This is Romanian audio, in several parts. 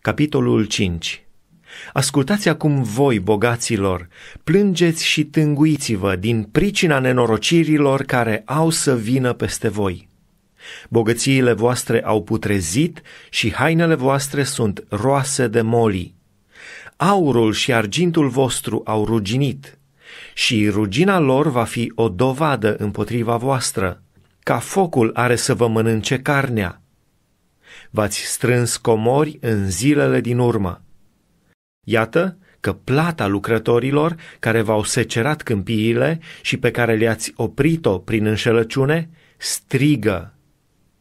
Capitolul 5 Ascultați acum voi, bogaților, plângeți și tânguiți-vă din pricina nenorocirilor care au să vină peste voi. Bogățiile voastre au putrezit și hainele voastre sunt roase de moli. Aurul și argintul vostru au ruginit și rugina lor va fi o dovadă împotriva voastră, ca focul are să vă mănânce carnea v-ați strâns comori în zilele din urmă. Iată că plata lucrătorilor care v-au secerat câmpiile și pe care le-ați oprit-o prin înșelăciune strigă.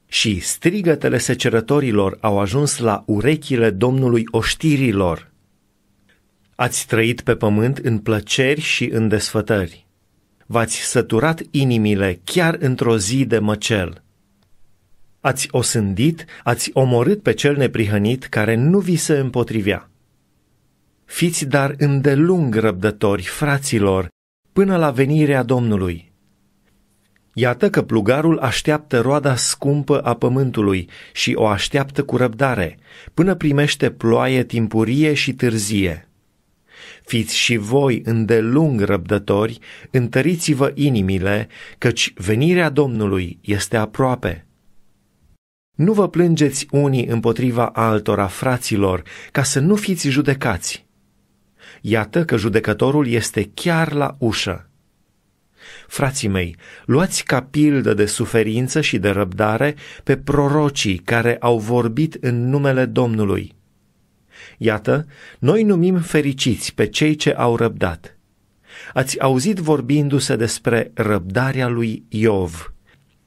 Și strigătele secerătorilor au ajuns la urechile Domnului oștirilor. Ați trăit pe pământ în plăceri și în desfătări. V-ați săturat inimile chiar într-o zi de măcel – ați osândit, ați omorât pe cel neprihănit care nu vi se împotrivea. Fiți dar îndelung răbdători, fraților, până la venirea Domnului. Iată că plugarul așteaptă roada scumpă a pământului și o așteaptă cu răbdare, până primește ploaie timpurie și târzie. Fiți și voi îndelung răbdători, întăriți-vă inimile, căci venirea Domnului este aproape. Nu vă plângeți unii împotriva altora, fraților, ca să nu fiți judecați. Iată că judecătorul este chiar la ușă. Frații mei, luați ca pildă de suferință și de răbdare pe prorocii care au vorbit în numele Domnului. Iată, noi numim fericiți pe cei ce au răbdat. Ați auzit vorbindu-se despre răbdarea lui Iov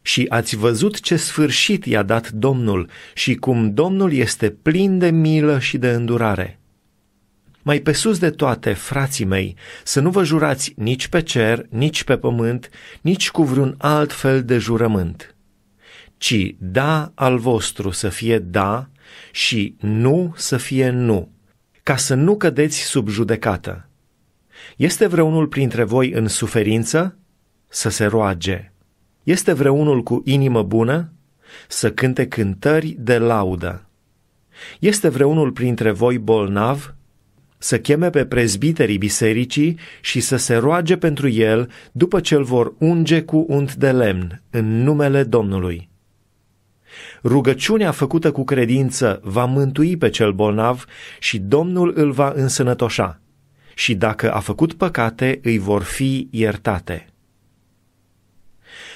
și ați văzut ce sfârșit i-a dat Domnul și cum Domnul este plin de milă și de îndurare. Mai pe sus de toate, frații mei, să nu vă jurați nici pe cer, nici pe pământ, nici cu vreun alt fel de jurământ, ci da al vostru să fie da și nu să fie nu, ca să nu cădeți sub judecată. Este vreunul printre voi în suferință? Să se roage. Este vreunul cu inimă bună? Să cânte cântări de laudă. Este vreunul printre voi bolnav? Să cheme pe prezbiterii bisericii și să se roage pentru el după ce îl vor unge cu unt de lemn în numele Domnului. Rugăciunea făcută cu credință va mântui pe cel bolnav și Domnul îl va însănătoșa. Și dacă a făcut păcate, îi vor fi iertate.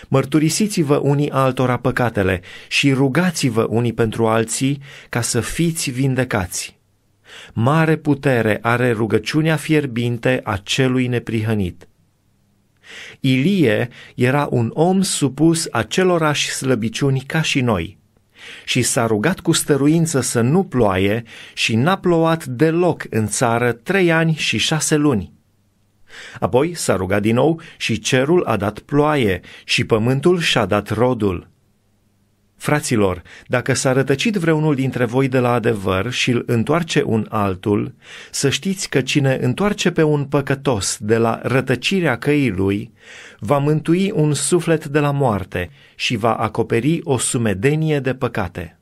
Mărturisiți-vă unii altora păcatele și rugați-vă unii pentru alții ca să fiți vindecați. Mare putere are rugăciunea fierbinte a celui neprihănit. Ilie era un om supus acelorași slăbiciuni ca și noi și s-a rugat cu stăruință să nu ploaie și n-a plouat deloc în țară trei ani și șase luni. Apoi s-a rugat din nou și cerul a dat ploaie și pământul și-a dat rodul. Fraților, dacă s-a rătăcit vreunul dintre voi de la adevăr și îl întoarce un altul, să știți că cine întoarce pe un păcătos de la rătăcirea căii lui, va mântui un suflet de la moarte și va acoperi o sumedenie de păcate.